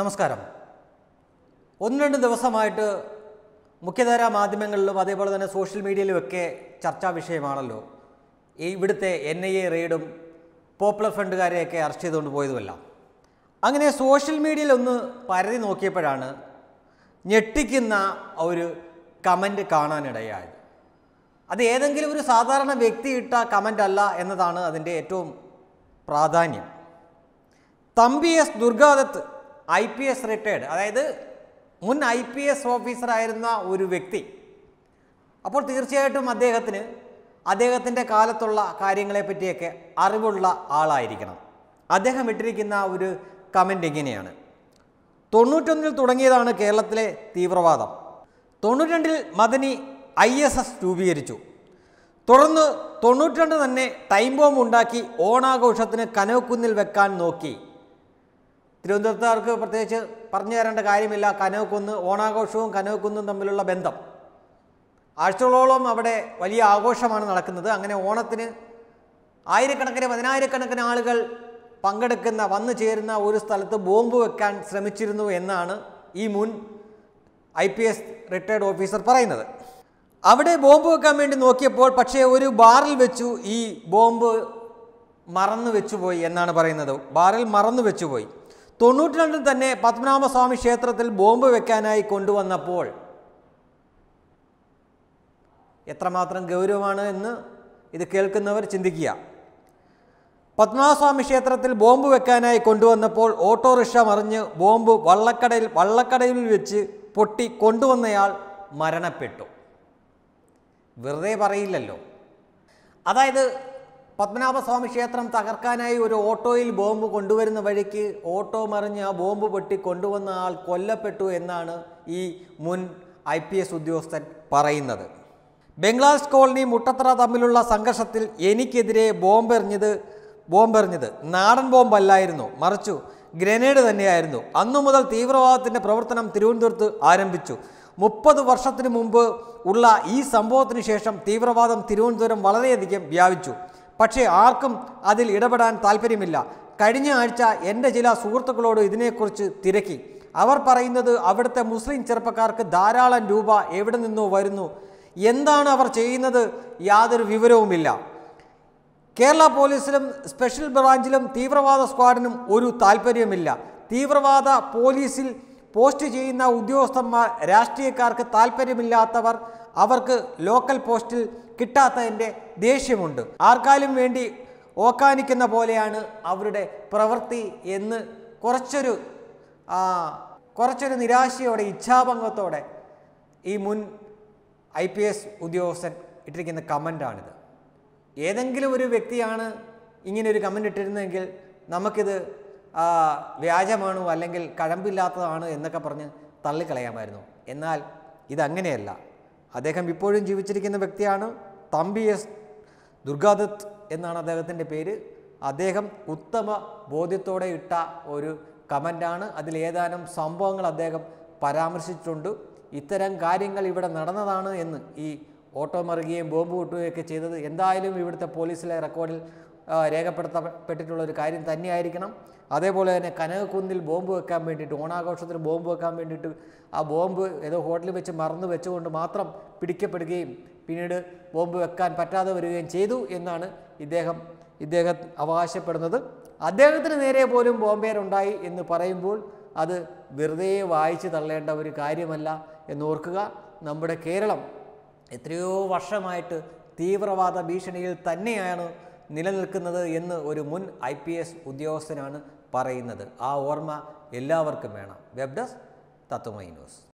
നമസ്കാരം ഒന്ന് രണ്ട് ദിവസമായിട്ട് മുഖ്യധാര മാധ്യമങ്ങളിലും അതേപോലെ തന്നെ സോഷ്യൽ മീഡിയയിലുമൊക്കെ ചർച്ചാ വിഷയമാണല്ലോ ഈ ഇവിടുത്തെ എൻ ഐ എ റെയ്ഡും പോപ്പുലർ ഫ്രണ്ടുകാരെയൊക്കെ അറസ്റ്റ് ചെയ്തുകൊണ്ട് പോയതുമല്ല അങ്ങനെ സോഷ്യൽ മീഡിയയിൽ ഒന്ന് പരതി നോക്കിയപ്പോഴാണ് ഞെട്ടിക്കുന്ന ഒരു കമൻറ്റ് കാണാനിടയായത് അത് ഏതെങ്കിലും ഒരു സാധാരണ വ്യക്തി ഇട്ട കമൻ്റ് അല്ല എന്നതാണ് അതിൻ്റെ ഏറ്റവും പ്രാധാന്യം Thampi S Durgadath I P S retired അതായത് മുൻ ഐ പി എസ് ഓഫീസറായിരുന്ന ഒരു വ്യക്തി അപ്പോൾ തീർച്ചയായിട്ടും അദ്ദേഹത്തിന് അദ്ദേഹത്തിൻ്റെ കാലത്തുള്ള കാര്യങ്ങളെപ്പറ്റിയൊക്കെ അറിവുള്ള ആളായിരിക്കണം അദ്ദേഹം ഇട്ടിരിക്കുന്ന ഒരു കമൻ്റ് ഇങ്ങനെയാണ് തൊണ്ണൂറ്റൊന്നിൽ തുടങ്ങിയതാണ് കേരളത്തിലെ തീവ്രവാദം തൊണ്ണൂറ്റി മദനി ഐ എസ് എസ് രൂപീകരിച്ചു തുടർന്ന് തൊണ്ണൂറ്റിരണ്ട് തന്നെ ടൈം ബോംബ് ഉണ്ടാക്കി ഓണാഘോഷത്തിന് കനവക്കുന്നിൽ വെക്കാൻ നോക്കി തിരുവനന്തപുരത്തുകാർക്ക് പ്രത്യേകിച്ച് പറഞ്ഞു തരേണ്ട കാര്യമില്ല കനവക്കുന്ന് ഓണാഘോഷവും കനവക്കുന്നും തമ്മിലുള്ള ബന്ധം ആഴ്ചകളോളം അവിടെ വലിയ ആഘോഷമാണ് നടക്കുന്നത് അങ്ങനെ ഓണത്തിന് ആയിരക്കണക്കിന് പതിനായിരക്കണക്കിന് ആളുകൾ പങ്കെടുക്കുന്ന വന്നു ചേരുന്ന ഒരു സ്ഥലത്ത് ബോംബ് വെക്കാൻ ശ്രമിച്ചിരുന്നു എന്നാണ് ഈ മുൻ I P S retired officer പറയുന്നത് അവിടെ ബോംബ് വെക്കാൻ വേണ്ടി നോക്കിയപ്പോൾ പക്ഷേ ഒരു ബാറിൽ വെച്ചു ഈ ബോംബ് മറന്നു വെച്ചുപോയി എന്നാണ് പറയുന്നത് ബാറിൽ മറന്നു വെച്ചുപോയി രണ്ടിൽ തന്നെ പത്മനാഭസ്വാമി ക്ഷേത്രത്തിൽ ബോംബ് വെക്കാനായി കൊണ്ടുവന്നപ്പോൾ എത്രമാത്രം ഗൗരവമാണ് എന്ന് ഇത് കേൾക്കുന്നവർ ചിന്തിക്കുക പത്മനാഭസ്വാമി ക്ഷേത്രത്തിൽ ബോംബ് വെക്കാനായി കൊണ്ടുവന്നപ്പോൾ ഓട്ടോറിക്ഷ മറിഞ്ഞ് ബോംബ് വള്ളക്കടയിൽ വള്ളക്കടയിൽ വെച്ച് പൊട്ടി കൊണ്ടുവന്നയാൾ മരണപ്പെട്ടു വെറുതെ പറയില്ലല്ലോ അതായത് പത്മനാഭസ്വാമി ക്ഷേത്രം തകർക്കാനായി ഒരു ഓട്ടോയിൽ ബോംബ് കൊണ്ടുവരുന്ന വഴിക്ക് ഓട്ടോ മറിഞ്ഞ് ആ ബോംബ് പൊട്ടി കൊണ്ടുവന്ന ആൾ കൊല്ലപ്പെട്ടു എന്നാണ് ഈ മുൻ ഐ പി എസ് ഉദ്യോഗസ്ഥൻ പറയുന്നത് ബംഗ്ലാദേശ് കോളനി മുട്ടത്തറ തമ്മിലുള്ള സംഘർഷത്തിൽ എനിക്കെതിരെ ബോംബെറിഞ്ഞത് ബോംബെറിഞ്ഞത് നാടൻ ബോംബല്ലായിരുന്നു മറിച്ചു ഗ്രനേഡ് തന്നെയായിരുന്നു അന്നു മുതൽ തീവ്രവാദത്തിൻ്റെ പ്രവർത്തനം തിരുവനന്തപുരത്ത് ആരംഭിച്ചു മുപ്പത് വർഷത്തിനു മുമ്പ് ഉള്ള ഈ സംഭവത്തിന് ശേഷം തീവ്രവാദം തിരുവനന്തപുരം വളരെയധികം വ്യാപിച്ചു പക്ഷേ ആർക്കും അതിൽ ഇടപെടാൻ താല്പര്യമില്ല കഴിഞ്ഞ ആഴ്ച എൻ്റെ ചില സുഹൃത്തുക്കളോട് ഇതിനെക്കുറിച്ച് തിരക്കി അവർ പറയുന്നത് അവിടുത്തെ മുസ്ലിം ചെറുപ്പക്കാർക്ക് ധാരാളം രൂപ എവിടെ നിന്നോ വരുന്നു എന്താണ് അവർ ചെയ്യുന്നത് യാതൊരു വിവരവുമില്ല കേരള പോലീസിലും സ്പെഷ്യൽ ബ്രാഞ്ചിലും തീവ്രവാദ സ്ക്വാഡിനും ഒരു താല്പര്യമില്ല തീവ്രവാദ പോലീസിൽ പോസ്റ്റ് ചെയ്യുന്ന ഉദ്യോഗസ്ഥന്മാർ രാഷ്ട്രീയക്കാർക്ക് താല്പര്യമില്ലാത്തവർ അവർക്ക് ലോക്കൽ പോസ്റ്റിൽ കിട്ടാത്തതിൻ്റെ ദേഷ്യമുണ്ട് ആർക്കാലും വേണ്ടി ഓക്കാനിക്കുന്ന പോലെയാണ് അവരുടെ പ്രവൃത്തി എന്ന് കുറച്ചൊരു കുറച്ചൊരു നിരാശയോടെ ഇച്ഛാഭംഗത്തോടെ ഈ മുൻ ഐ പി എസ് ഉദ്യോഗസ്ഥൻ ഇട്ടിരിക്കുന്ന കമൻ്റാണിത് ഏതെങ്കിലും ഒരു വ്യക്തിയാണ് ഇങ്ങനെ ഒരു കമൻ്റ് ഇട്ടിരുന്നെങ്കിൽ നമുക്കിത് വ്യാജമാണോ അല്ലെങ്കിൽ കഴമ്പില്ലാത്തതാണ് എന്നൊക്കെ പറഞ്ഞ് തള്ളിക്കളയാമായിരുന്നു എന്നാൽ ഇതങ്ങനെയല്ല അദ്ദേഹം ഇപ്പോഴും ജീവിച്ചിരിക്കുന്ന വ്യക്തിയാണ് തമ്പി എസ് ദുർഗാദത്ത് എന്നാണ് അദ്ദേഹത്തിൻ്റെ പേര് അദ്ദേഹം ഉത്തമ ബോധ്യത്തോടെ ഇട്ട ഒരു കമൻ്റാണ് അതിലേതാനും സംഭവങ്ങൾ അദ്ദേഹം പരാമർശിച്ചിട്ടുണ്ട് ഇത്തരം കാര്യങ്ങൾ ഇവിടെ നടന്നതാണ് എന്ന് ഈ ഓട്ടോ മറുകയും ബോംബ് പൊട്ടുകയൊക്കെ ചെയ്തത് എന്തായാലും ഇവിടുത്തെ പോലീസിലെ റെക്കോർഡിൽ രേഖപ്പെടുത്തപ്പെട്ടിട്ടുള്ള ഒരു കാര്യം തന്നെയായിരിക്കണം അതേപോലെ തന്നെ കനകക്കുന്നിൽ ബോംബ് വെക്കാൻ വേണ്ടിയിട്ട് ഓണാഘോഷത്തിന് ബോംബ് വെക്കാൻ വേണ്ടിയിട്ട് ആ ബോംബ് ഏതോ ഹോട്ടലിൽ വെച്ച് മറന്നു വെച്ചുകൊണ്ട് മാത്രം പിടിക്കപ്പെടുകയും പിന്നീട് ബോംബ് വെക്കാൻ പറ്റാതെ വരികയും ചെയ്തു എന്നാണ് ഇദ്ദേഹം ഇദ്ദേഹം അവകാശപ്പെടുന്നത് അദ്ദേഹത്തിന് നേരെ പോലും ഉണ്ടായി എന്ന് പറയുമ്പോൾ അത് വെറുതെ വായിച്ച് തള്ളേണ്ട ഒരു കാര്യമല്ല എന്നോർക്കുക നമ്മുടെ കേരളം എത്രയോ വർഷമായിട്ട് തീവ്രവാദ ഭീഷണിയിൽ തന്നെയാണ് നിലനിൽക്കുന്നത് എന്ന് ഒരു മുൻ ഐ പി എസ് ഉദ്യോഗസ്ഥനാണ് പറയുന്നത് ആ ഓർമ്മ എല്ലാവർക്കും വേണം വെബ് ഡെസ്ക് തത്വമൈ ന്യൂസ്